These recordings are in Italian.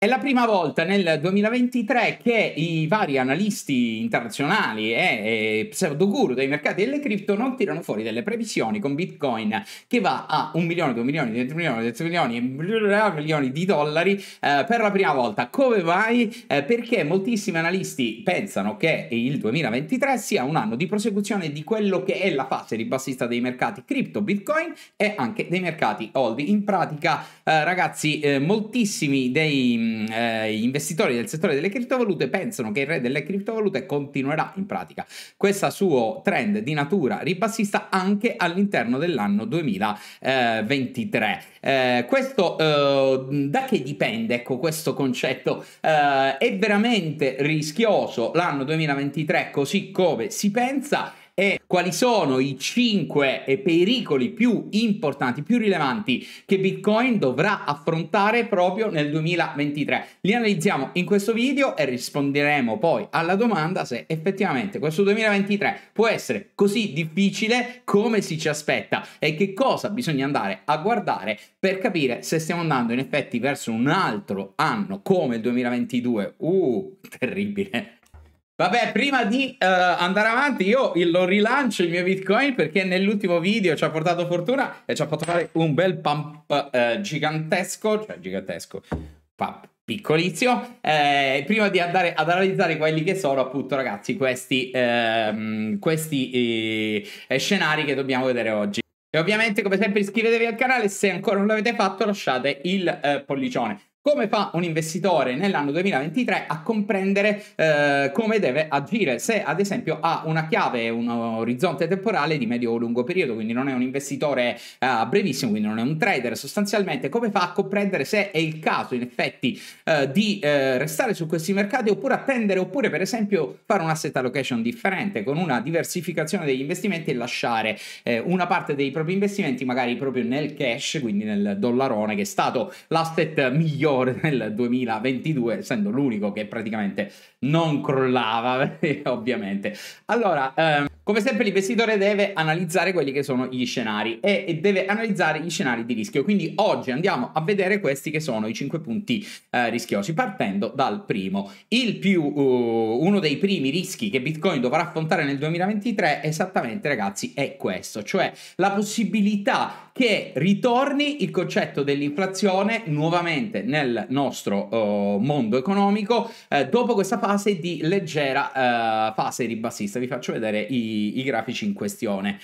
È la prima volta nel 2023 che i vari analisti internazionali e, pseudo guru dei mercati delle cripto non tirano fuori delle previsioni con Bitcoin che va a 1 milione, 2 milioni, 3 milioni, 3 milioni, milioni di dollari eh, per la prima volta. Come mai? Eh, perché moltissimi analisti pensano che il 2023 sia un anno di prosecuzione di quello che è la fase ribassista dei mercati cripto, Bitcoin e anche dei mercati old. In pratica, eh, ragazzi, eh, moltissimi dei Ehm, eh, gli investitori del settore delle criptovalute pensano che il re delle criptovalute continuerà in pratica questo suo trend di natura ribassista anche all'interno dell'anno 2023. Eh, questo eh, da che dipende ecco, questo concetto? Eh, è veramente rischioso l'anno 2023 così come si pensa? e quali sono i 5 pericoli più importanti, più rilevanti che Bitcoin dovrà affrontare proprio nel 2023. Li analizziamo in questo video e risponderemo poi alla domanda se effettivamente questo 2023 può essere così difficile come si ci aspetta e che cosa bisogna andare a guardare per capire se stiamo andando in effetti verso un altro anno come il 2022. Uh, terribile Vabbè, prima di uh, andare avanti, io lo rilancio il mio Bitcoin perché nell'ultimo video ci ha portato fortuna e ci ha fatto fare un bel pump uh, gigantesco, cioè gigantesco, pump piccolissimo. Eh, prima di andare ad analizzare quelli che sono appunto ragazzi questi, ehm, questi eh, scenari che dobbiamo vedere oggi. E ovviamente come sempre iscrivetevi al canale, se ancora non l'avete fatto lasciate il eh, pollicione. Come fa un investitore nell'anno 2023 a comprendere eh, come deve agire? Se ad esempio ha una chiave, un orizzonte temporale di medio o lungo periodo, quindi non è un investitore eh, brevissimo, quindi non è un trader sostanzialmente, come fa a comprendere se è il caso in effetti eh, di eh, restare su questi mercati oppure attendere, oppure per esempio fare un asset allocation differente con una diversificazione degli investimenti e lasciare eh, una parte dei propri investimenti magari proprio nel cash, quindi nel dollarone che è stato l'asset migliore regolatore del 2022, essendo l'unico che praticamente non crollava, ovviamente. Allora, ehm, come sempre l'investitore deve analizzare quelli che sono gli scenari e, deve analizzare gli scenari di rischio. Quindi oggi andiamo a vedere questi che sono i 5 punti eh, rischiosi, partendo dal primo. Il Più, uh, uno dei primi rischi che Bitcoin dovrà affrontare nel 2023 esattamente, ragazzi, è questo, cioè la possibilità che ritorni il concetto dell'inflazione nuovamente nel nostro uh, mondo economico eh, dopo questa fase di leggera uh, fase ribassista. Vi faccio vedere i, i grafici in questione.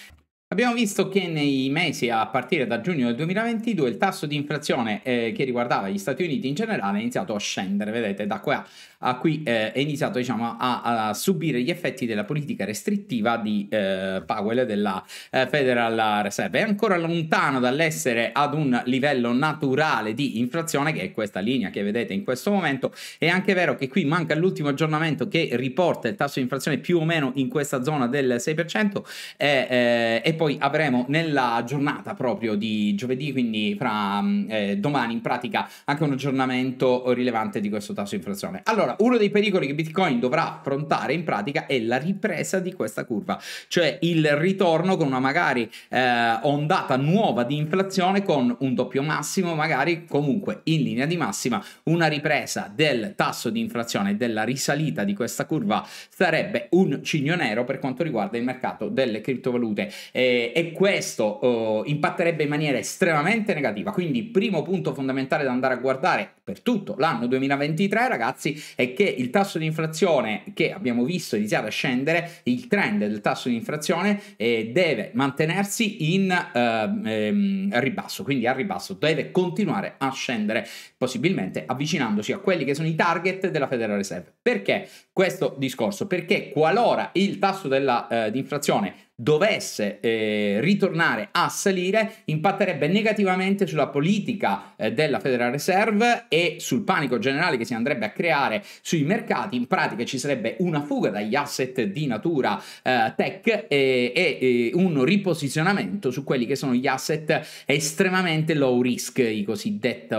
Abbiamo visto che nei mesi a partire da giugno del 2022 il tasso di inflazione eh, che riguardava gli Stati Uniti in generale è iniziato a scendere, vedete da qua a qui eh, è iniziato diciamo, a, a, subire gli effetti della politica restrittiva di eh, Powell della eh, Federal Reserve. È ancora lontano dall'essere ad un livello naturale di inflazione che è questa linea che vedete in questo momento. È anche vero che qui manca l'ultimo aggiornamento che riporta il tasso di inflazione più o meno in questa zona del 6% e, e poi poi avremo nella giornata proprio di giovedì, quindi fra mm, eh, domani in pratica anche un aggiornamento rilevante di questo tasso di inflazione. Allora, uno dei pericoli che Bitcoin dovrà affrontare in pratica è la ripresa di questa curva, cioè il ritorno con una magari eh, ondata nuova di inflazione con un doppio massimo, magari comunque in linea di massima una ripresa del tasso di inflazione della risalita di questa curva sarebbe un cigno nero per quanto riguarda il mercato delle criptovalute. Eh, e, questo oh, impatterebbe in maniera estremamente negativa. Quindi primo punto fondamentale da andare a guardare per tutto l'anno 2023 ragazzi è che il tasso di inflazione che abbiamo visto iniziare a scendere, il trend del tasso di inflazione eh, deve mantenersi in eh, ehm, ribasso, quindi a ribasso deve continuare a scendere possibilmente avvicinandosi a quelli che sono i target della Federal Reserve. Perché questo discorso? Perché qualora il tasso della, eh, di inflazione dovesse eh, ritornare a salire impatterebbe negativamente sulla politica eh, della Federal Reserve e sul panico generale che si andrebbe a creare sui mercati. In pratica ci sarebbe una fuga dagli asset di natura eh, tech eh, e, e, eh, un riposizionamento su quelli che sono gli asset estremamente low risk, i cosiddetti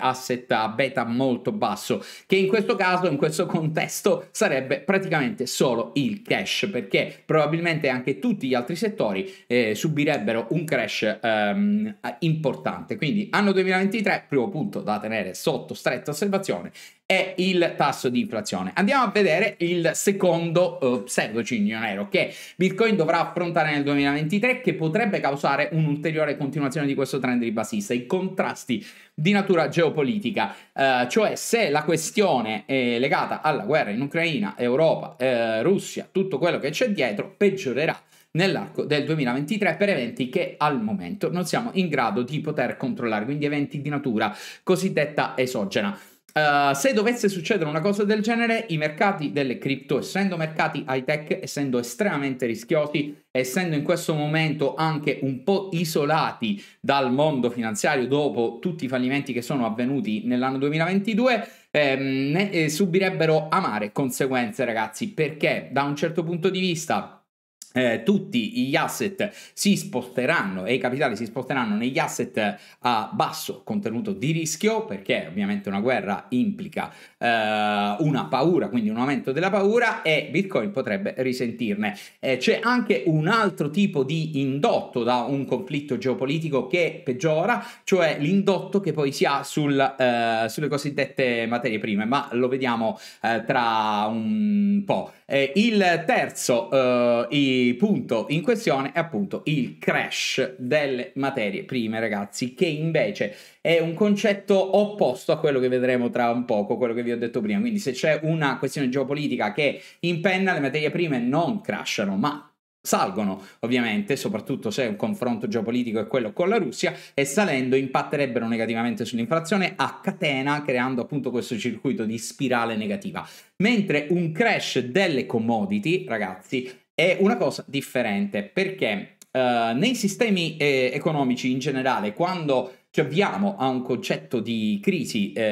asset a beta molto basso, che in questo caso, in questo contesto, sarebbe praticamente solo il cash, perché probabilmente anche tu tutti gli altri settori eh, subirebbero un crash ehm, importante. Quindi anno 2023, primo punto da tenere sotto stretta osservazione, è il tasso di inflazione. Andiamo a vedere il secondo uh, eh, pseudo nero che Bitcoin dovrà affrontare nel 2023 che potrebbe causare un'ulteriore continuazione di questo trend ribassista, i contrasti di natura geopolitica, uh, cioè se la questione è legata alla guerra in Ucraina, Europa, eh, Russia, tutto quello che c'è dietro peggiorerà nell'arco del 2023 per eventi che al momento non siamo in grado di poter controllare, quindi eventi di natura cosiddetta esogena. Uh, se dovesse succedere una cosa del genere, i mercati delle cripto, essendo mercati high tech, essendo estremamente rischiosi, essendo in questo momento anche un po' isolati dal mondo finanziario dopo tutti i fallimenti che sono avvenuti nell'anno 2022, ehm, ne, eh, subirebbero amare conseguenze, ragazzi, perché da un certo punto di vista eh, tutti gli asset si sposteranno e i capitali si sposteranno negli asset eh, a basso contenuto di rischio perché ovviamente una guerra implica eh, una paura quindi un aumento della paura e bitcoin potrebbe risentirne eh, c'è anche un altro tipo di indotto da un conflitto geopolitico che peggiora cioè l'indotto che poi si ha sul, eh, sulle cosiddette materie prime ma lo vediamo eh, tra un po' il terzo eh, punto in questione è appunto il crash delle materie prime, ragazzi, che invece è un concetto opposto a quello che vedremo tra un poco, quello che vi ho detto prima. Quindi se c'è una questione geopolitica che impenna le materie prime non crashano, ma salgono ovviamente, soprattutto se un confronto geopolitico è quello con la Russia, e salendo impatterebbero negativamente sull'inflazione a catena, creando appunto questo circuito di spirale negativa. Mentre un crash delle commodity, ragazzi, è una cosa differente perché uh, nei sistemi eh, economici in generale, quando ci avviamo a un concetto di crisi eh,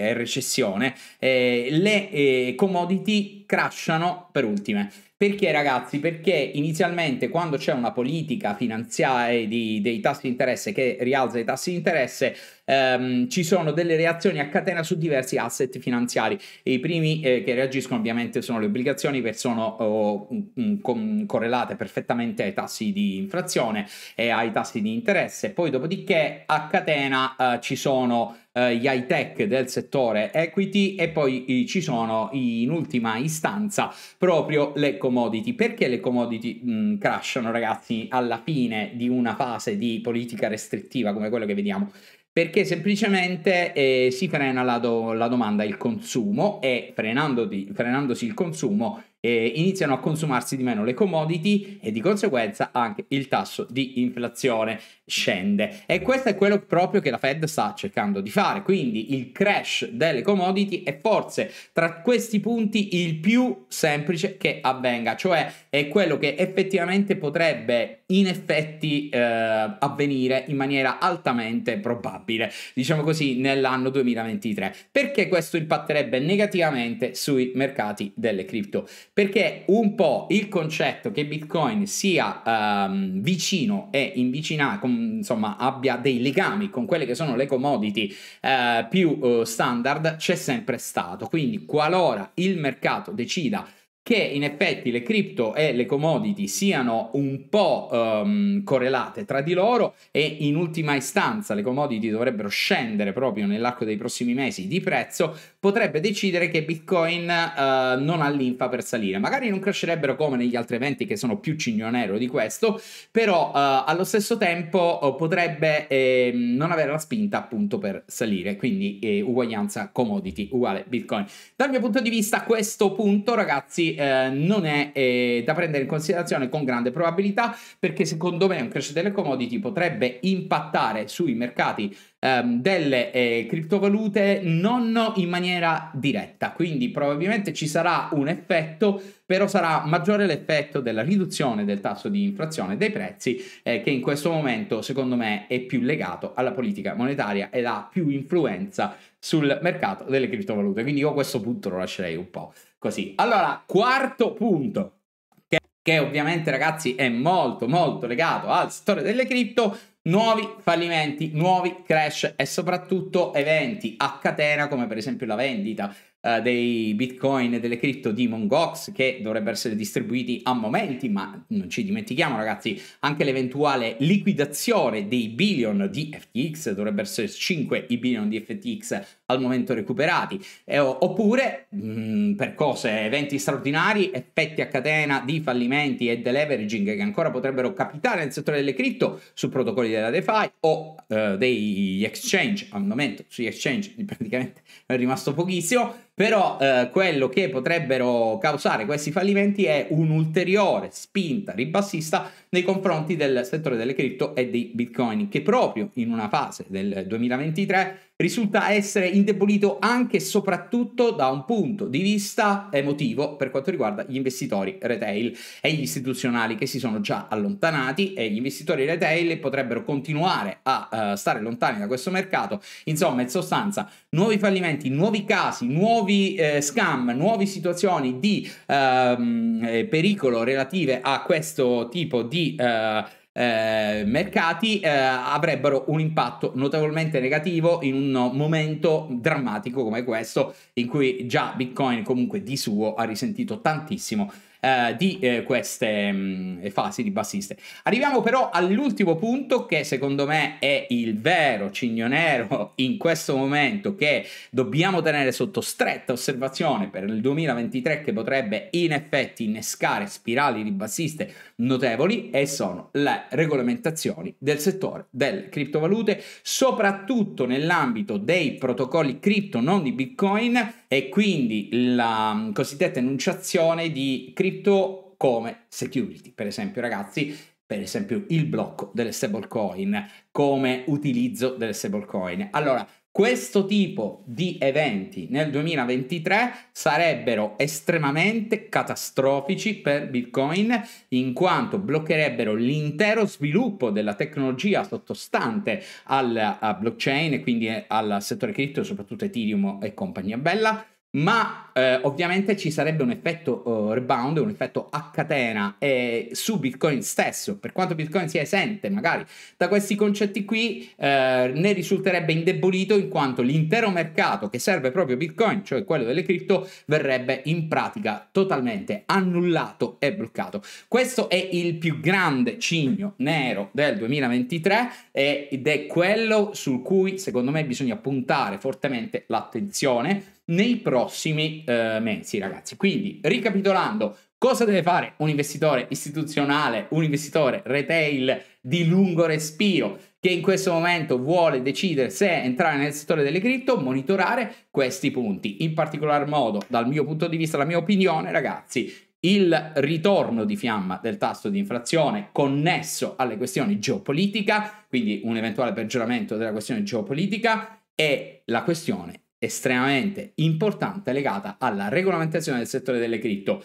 e recessione, eh, le eh, commodity crashano per ultime. Perché ragazzi? Perché inizialmente quando c'è una politica finanziaria di, dei tassi di interesse che rialza i tassi di interesse, ehm, ci sono delle reazioni a catena su diversi asset finanziari. E I primi eh, che reagiscono ovviamente sono le obbligazioni perché sono oh, um, correlate perfettamente ai tassi di inflazione e ai tassi di interesse. Poi dopodiché a catena eh, ci sono eh, gli high tech del settore equity e poi ci sono in ultima istanza proprio le commodity. Perché le commodity mh, mm, crashano ragazzi alla fine di una fase di politica restrittiva come quello che vediamo? perché semplicemente eh, si frena la, do, la, domanda, il consumo e frenandosi il consumo eh, iniziano a consumarsi di meno le commodity e di conseguenza anche il tasso di inflazione scende. E questo è quello proprio che la Fed sta cercando di fare, quindi il crash delle commodity è forse tra questi punti il più semplice che avvenga, cioè è quello che effettivamente potrebbe in effetti eh, avvenire in maniera altamente probabile, diciamo così, nell'anno 2023. Perché questo impatterebbe negativamente sui mercati delle cripto? perché un po' il concetto che Bitcoin sia um, vicino e in vicina, com, insomma, abbia dei legami con quelle che sono le commodity uh, più uh, standard c'è sempre stato. Quindi qualora il mercato decida che in effetti le cripto e le commodity siano un po' um, correlate tra di loro e in ultima istanza le commodity dovrebbero scendere proprio nell'arco dei prossimi mesi di prezzo, potrebbe decidere che Bitcoin uh, non ha linfa per salire. Magari non crescerebbero come negli altri eventi che sono più cignonero di questo, però uh, allo stesso tempo eh, potrebbe eh, non avere la spinta appunto per salire, quindi eh, uguaglianza commodity uguale Bitcoin. Dal mio punto di vista a questo punto ragazzi eh, non è eh, da prendere in considerazione con grande probabilità perché secondo me un crash delle commodity potrebbe impattare sui mercati ehm, delle eh, criptovalute non in maniera diretta, quindi probabilmente ci sarà un effetto, però sarà maggiore l'effetto della riduzione del tasso di inflazione dei prezzi eh, che in questo momento secondo me è più legato alla politica monetaria ed ha più influenza sul mercato delle criptovalute. Quindi io questo punto lo lascerei un po' così. Allora, quarto punto, che, che ovviamente ragazzi è molto molto legato al settore delle cripto, nuovi fallimenti, nuovi crash e soprattutto eventi a catena come per esempio la vendita uh, dei bitcoin e delle cripto di Mongox che dovrebbero essere distribuiti a momenti, ma non ci dimentichiamo ragazzi, anche l'eventuale liquidazione dei billion di FTX, dovrebbero essere 5 i billion di FTX al momento recuperati, e, oppure mh, mm, per cose, eventi straordinari, effetti a catena di fallimenti e deleveraging che ancora potrebbero capitare nel settore delle cripto su protocolli della DeFi o eh, degli exchange, al momento sugli exchange praticamente è rimasto pochissimo, però eh, quello che potrebbero causare questi fallimenti è un'ulteriore spinta ribassista nei confronti del settore delle cripto e dei bitcoin, che proprio in una fase del 2023 risulta essere indebolito anche e soprattutto da un punto di vista emotivo per quanto riguarda gli investitori retail e gli istituzionali che si sono già allontanati e gli investitori retail potrebbero continuare a uh, stare lontani da questo mercato. Insomma, in sostanza, nuovi fallimenti, nuovi casi, nuovi eh, scam, nuove situazioni di ehm, eh, pericolo relative a questo tipo di... Eh, eh, mercati eh, avrebbero un impatto notevolmente negativo in un momento drammatico come questo in cui già Bitcoin comunque di suo ha risentito tantissimo eh, di eh, queste mh, mm, fasi di bassiste. Arriviamo però all'ultimo punto che secondo me è il vero cigno nero in questo momento che dobbiamo tenere sotto stretta osservazione per il 2023 che potrebbe in effetti innescare spirali di bassiste notevoli e sono le regolamentazioni del settore delle criptovalute, soprattutto nell'ambito dei protocolli cripto non di Bitcoin e quindi la mm, cosiddetta enunciazione di criptovalute scritto come security, per esempio ragazzi, per esempio il blocco delle stablecoin, come utilizzo delle stablecoin. Allora, questo tipo di eventi nel 2023 sarebbero estremamente catastrofici per Bitcoin in quanto bloccherebbero l'intero sviluppo della tecnologia sottostante alla blockchain e quindi al settore cripto, soprattutto Ethereum e compagnia bella ma eh, ovviamente ci sarebbe un effetto uh, rebound, un effetto a catena eh, su Bitcoin stesso, per quanto Bitcoin sia esente magari da questi concetti qui, eh, ne risulterebbe indebolito in quanto l'intero mercato che serve proprio Bitcoin, cioè quello delle cripto, verrebbe in pratica totalmente annullato e bloccato. Questo è il più grande cigno nero del 2023 ed è quello sul cui secondo me bisogna puntare fortemente l'attenzione nei prossimi eh, mesi, ragazzi. Quindi, ricapitolando, cosa deve fare un investitore istituzionale, un investitore retail di lungo respiro che in questo momento vuole decidere se entrare nel settore delle cripto, monitorare questi punti. In particolar modo, dal mio punto di vista, la mia opinione, ragazzi, il ritorno di fiamma del tasso di inflazione connesso alle questioni geopolitica, quindi un eventuale peggioramento della questione geopolitica, e la questione estremamente importante legata alla regolamentazione del settore delle cripto.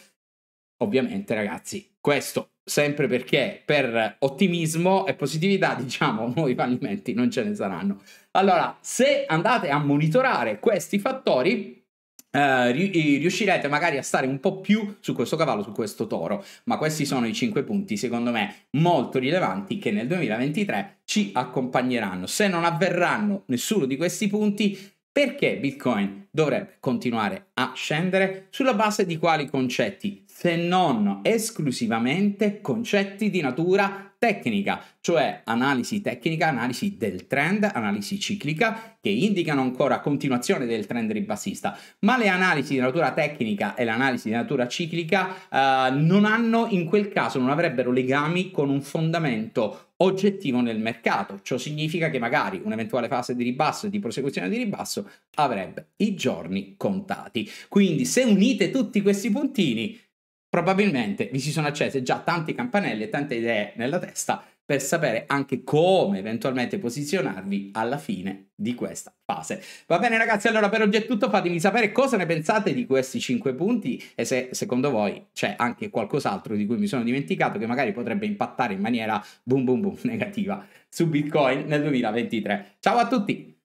Ovviamente, ragazzi, questo sempre perché per ottimismo e positività, diciamo, nuovi fallimenti non ce ne saranno. Allora, se andate a monitorare questi fattori, eh, riuscirete magari a stare un po' più su questo cavallo, su questo toro, ma questi sono i cinque punti, secondo me, molto rilevanti che nel 2023 ci accompagneranno. Se non avverranno nessuno di questi punti, perché Bitcoin dovrebbe continuare a scendere? Sulla base di quali concetti? Se non esclusivamente concetti di natura tecnica, cioè analisi tecnica, analisi del trend, analisi ciclica, che indicano ancora continuazione del trend ribassista, ma le analisi di natura tecnica e l'analisi di natura ciclica eh, non hanno in quel caso, non avrebbero legami con un fondamento oggettivo nel mercato. Ciò significa che magari un'eventuale fase di ribasso e di prosecuzione di ribasso avrebbe i giorni contati. Quindi se unite tutti questi puntini, probabilmente vi si sono accese già tanti campanelli e tante idee nella testa per sapere anche come eventualmente posizionarvi alla fine di questa fase. Va bene ragazzi, allora per oggi è tutto, fatemi sapere cosa ne pensate di questi 5 punti e se secondo voi c'è anche qualcos'altro di cui mi sono dimenticato che magari potrebbe impattare in maniera boom boom boom negativa su Bitcoin nel 2023. Ciao a tutti!